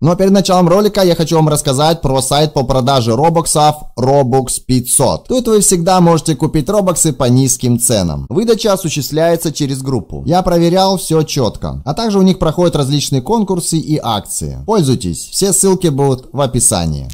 Но перед началом ролика я хочу вам рассказать про сайт по продаже робоксов Robux 500. Тут вы всегда можете купить робоксы по низким ценам. Выдача осуществляется через группу. Я проверял все четко. А также у них проходят различные конкурсы и акции. Пользуйтесь, все ссылки будут в описании.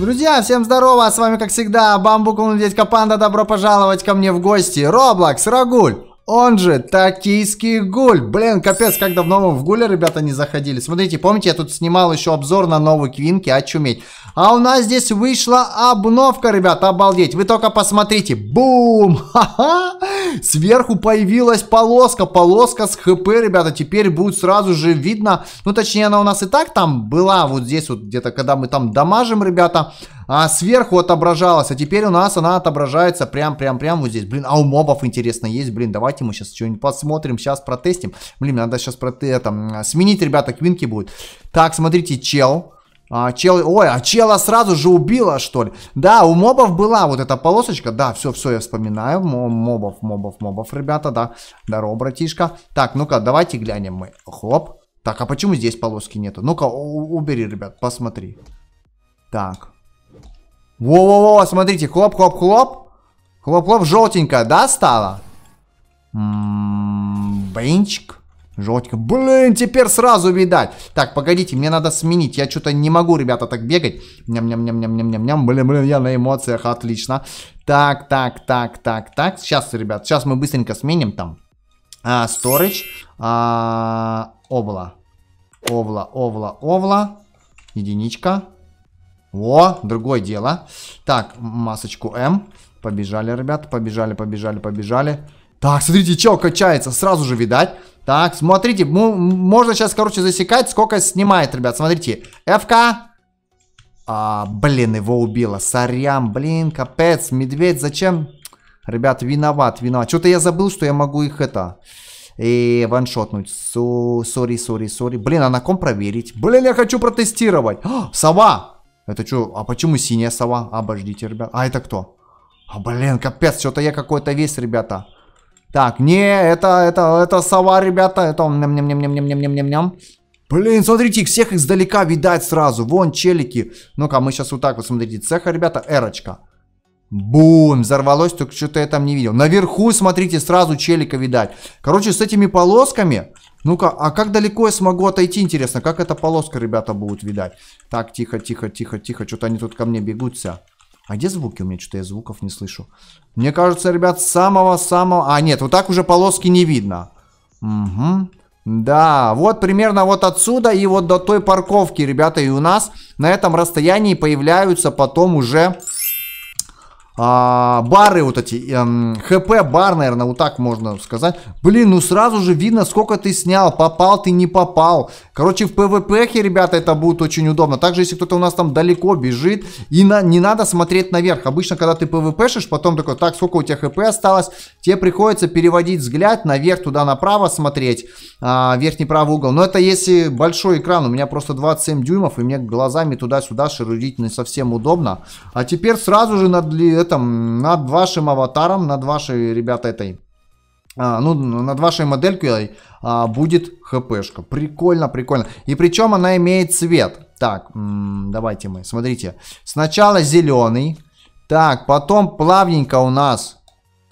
Друзья, всем здорово, а с вами как всегда Бамбук Дедька Панда, добро пожаловать ко мне в гости. Роблокс, Рагуль. Он же токийский гуль. Блин, капец, как давно мы в гуле, ребята, не заходили. Смотрите, помните, я тут снимал еще обзор на новую квинки, очуметь. А у нас здесь вышла обновка, ребята, обалдеть. Вы только посмотрите. Бум! Ха-ха! Сверху появилась полоска, полоска с хп, ребята. Теперь будет сразу же видно. Ну, точнее, она у нас и так там была, вот здесь вот где-то, когда мы там дамажим, ребята а сверху отображалась, а теперь у нас она отображается прям-прям-прям вот здесь. Блин, а у мобов интересно есть, блин, давайте мы сейчас что-нибудь посмотрим, сейчас протестим. Блин, надо сейчас проте это, сменить, ребята, квинки будет. Так, смотрите, чел. А, чел, ой, а чела сразу же убила, что ли? Да, у мобов была вот эта полосочка. Да, все, все, я вспоминаю. Мобов, мобов, мобов, ребята, да. Здорово, братишка. Так, ну-ка, давайте глянем мы. Хоп. Так, а почему здесь полоски нету? Ну-ка, убери, ребят, посмотри. Так. Во-во-во, смотрите, хлоп-хлоп-хлоп. Хлоп-хлоп, желтенькая, да, стало. М-м, блинчик, Желтенько. Блин, теперь сразу видать. Так, погодите, мне надо сменить. Я что-то не могу, ребята, так бегать. Ням-ням-ням-ням-ням-ням. ням, Блин, блин, я на эмоциях, отлично. Так, так, так, так, так. Сейчас, ребят, сейчас мы быстренько сменим там. А, storage. А, обла. Овла, овла, овла. Единичка. О, другое дело. Так, масочку М. Побежали, ребят, побежали, побежали, побежали. Так, смотрите, чел качается, сразу же видать. Так, смотрите, можно сейчас, короче, засекать, сколько снимает, ребят. Смотрите, ФК. А, блин, его убило. сорян, блин, капец, медведь, зачем? Ребят, виноват, виноват. Что-то я забыл, что я могу их это... И э, ваншотнуть. Сори, сори, сори. Блин, а на ком проверить? Блин, я хочу протестировать. О, а, сова! Это что? А почему синяя сова? Обождите, ребят. А это кто? А, блин, капец, что-то я какой-то весь, ребята. Так, не, это, это, это сова, ребята. Это ням ням ням ням ням ням ням ням ням Блин, смотрите, их всех издалека видать сразу. Вон челики. Ну-ка, мы сейчас вот так вот, смотрите. Цеха, ребята, эрочка. Бум! Взорвалось, только что-то я там не видел. Наверху, смотрите, сразу челика видать. Короче, с этими полосками... Ну-ка, а как далеко я смогу отойти, интересно? Как эта полоска, ребята, будет видать? Так, тихо, тихо, тихо, тихо. Что-то они тут ко мне бегут вся. А где звуки? У меня что-то я звуков не слышу. Мне кажется, ребят, самого-самого... А, нет, вот так уже полоски не видно. Угу. Да, вот примерно вот отсюда и вот до той парковки, ребята, и у нас на этом расстоянии появляются потом уже а, бары вот эти, эм, хп-бар, наверное, вот так можно сказать. Блин, ну сразу же видно, сколько ты снял, попал ты, не попал. Короче, в пвп ребята, это будет очень удобно. Также, если кто-то у нас там далеко бежит, и на, не надо смотреть наверх. Обычно, когда ты пвпшишь, потом такой, так, сколько у тебя хп осталось, тебе приходится переводить взгляд наверх, туда направо смотреть, а, верхний правый угол. Но это если большой экран, у меня просто 27 дюймов, и мне глазами туда-сюда шерудить не совсем удобно. А теперь сразу же над этом, над вашим аватаром, над вашей, ребята, этой а, ну, над вашей моделькой а, будет хпшка. Прикольно, прикольно. И причем она имеет цвет. Так, давайте мы, смотрите. Сначала зеленый. Так, потом плавненько у нас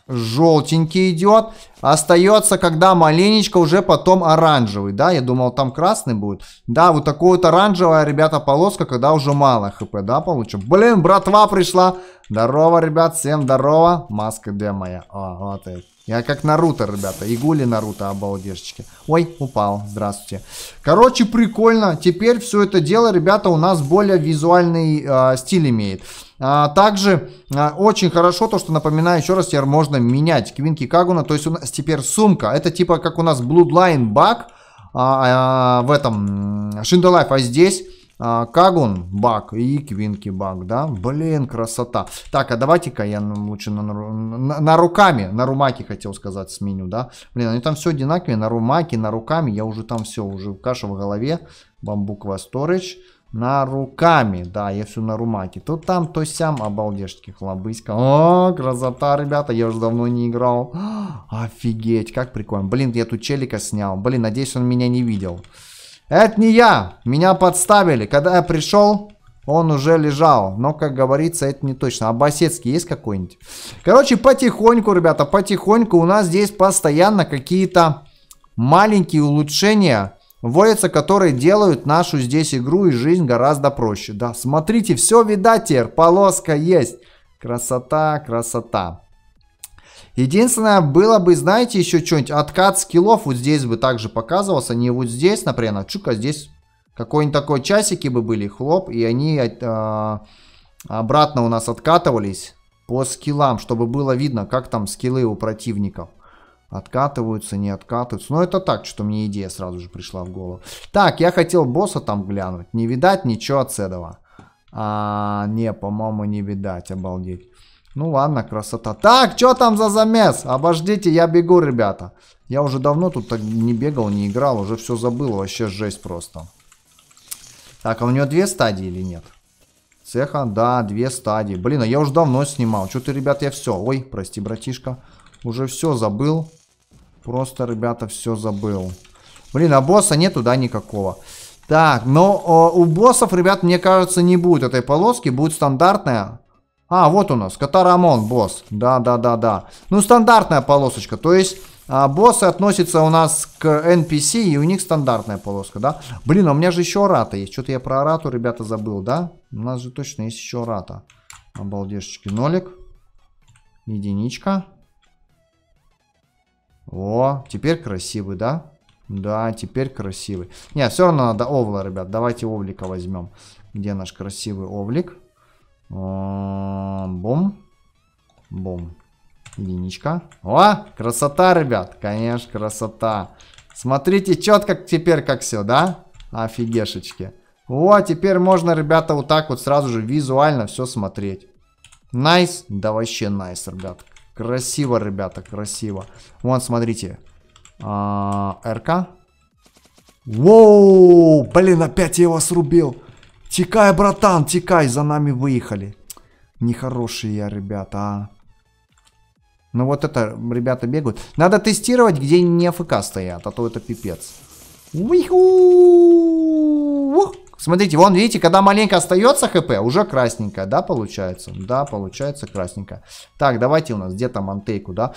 желтенький идет. Остается, когда маленечко уже потом оранжевый, да, я думал там красный будет. Да, вот такой вот оранжевая, ребята, полоска, когда уже мало хп, да, получим. Блин, братва пришла. Здорово, ребят, всем здорово. Маска где моя? О, вот это. Я как Наруто, ребята, игули Наруто, обалдежечки. Ой, упал, здравствуйте. Короче, прикольно. Теперь все это дело, ребята, у нас более визуальный э, стиль имеет. А, также а, очень хорошо то, что, напоминаю еще раз, теперь можно менять квинки Кагуна. То есть у нас теперь сумка. Это типа как у нас Bloodline баг а, а, в этом Шиндалайф, а здесь а, Кагун баг и Квинки баг, да? Блин, красота. Так, а давайте-ка я лучше на, на, на руками, на румаке хотел сказать сменю, да? Блин, они там все одинаковые, на румаке, на руками, я уже там все, уже каша в голове, Бамбуковая storage на руками, да, я все на румаке. Тут там, то сям, обалдежки, хлобыська. О, красота, ребята, я уже давно не играл. Офигеть, как прикольно. Блин, я тут челика снял. Блин, надеюсь, он меня не видел. Это не я, меня подставили. Когда я пришел, он уже лежал. Но, как говорится, это не точно. А басецкий есть какой-нибудь? Короче, потихоньку, ребята, потихоньку у нас здесь постоянно какие-то маленькие улучшения Воицы, которые делают нашу здесь игру и жизнь гораздо проще. Да, смотрите, все видать теперь, полоска есть. Красота, красота. Единственное, было бы, знаете, еще что-нибудь, откат скиллов вот здесь бы также показывался, не вот здесь, например, а чука здесь какой-нибудь такой часики бы были, хлоп, и они э, обратно у нас откатывались по скиллам, чтобы было видно, как там скиллы у противников. Откатываются, не откатываются. Но ну, это так, что мне идея сразу же пришла в голову. Так, я хотел босса там глянуть. Не видать ничего от Седова. А, не, по-моему, не видать. Обалдеть. Ну ладно, красота. Так, что там за замес? Обождите, я бегу, ребята. Я уже давно тут так не бегал, не играл. Уже все забыл. Вообще жесть просто. Так, а у него две стадии или нет? Цеха, да, две стадии. Блин, а я уже давно снимал. Что ты, ребят, я все. Ой, прости, братишка. Уже все забыл. Просто, ребята, все забыл. Блин, а босса нету, да, никакого. Так, но о, у боссов, ребят, мне кажется, не будет этой полоски. Будет стандартная. А, вот у нас. Катарамон, босс. Да-да-да-да. Ну, стандартная полосочка. То есть... А боссы относятся у нас к NPC, и у них стандартная полоска, да? Блин, а у меня же еще рата есть. Что-то я про рату, ребята, забыл, да? У нас же точно есть еще рата. Обалдешечки. Нолик. Единичка. О, теперь красивый, да? Да, теперь красивый. Не, все равно надо овла, ребят. Давайте овлика возьмем. Где наш красивый овлик? А, бум. Бум. Единичка. О, красота, ребят. Конечно, красота. Смотрите четко теперь, как все, да? Офигешечки. О, теперь можно, ребята, вот так вот сразу же визуально все смотреть. Найс. Да вообще найс, ребят. Красиво, ребята, красиво. Вон, смотрите. А, РК. Воу! Блин, опять я его срубил. Текай, братан, текай, за нами выехали. Нехорошие я, ребята, а. Ну вот это, ребята бегают. Надо тестировать, где не АФК стоят, а то это пипец. Уиху! Смотрите, вон, видите, когда маленько остается хп, уже красненькая, да, получается? Да, получается красненькая. Так, давайте у нас, где там антейку, да?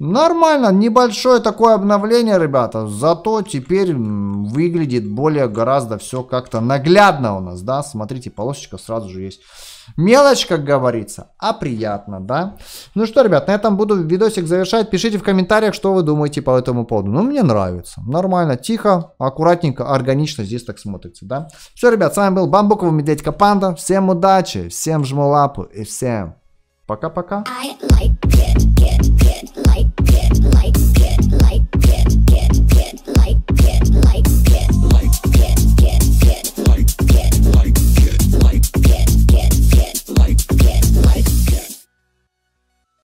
Нормально, небольшое такое обновление, ребята. Зато теперь выглядит более гораздо все как-то наглядно у нас, да. Смотрите, полосочка сразу же есть. Мелочь, как говорится, а приятно, да. Ну что, ребят, на этом буду видосик завершать. Пишите в комментариях, что вы думаете по этому поводу. Ну, мне нравится. Нормально, тихо, аккуратненько, органично здесь так смотрится, да. Все, ребят, с вами был Бамбуковый Медведька Панда. Всем удачи, всем жму лапу и всем пока-пока. I like it, it.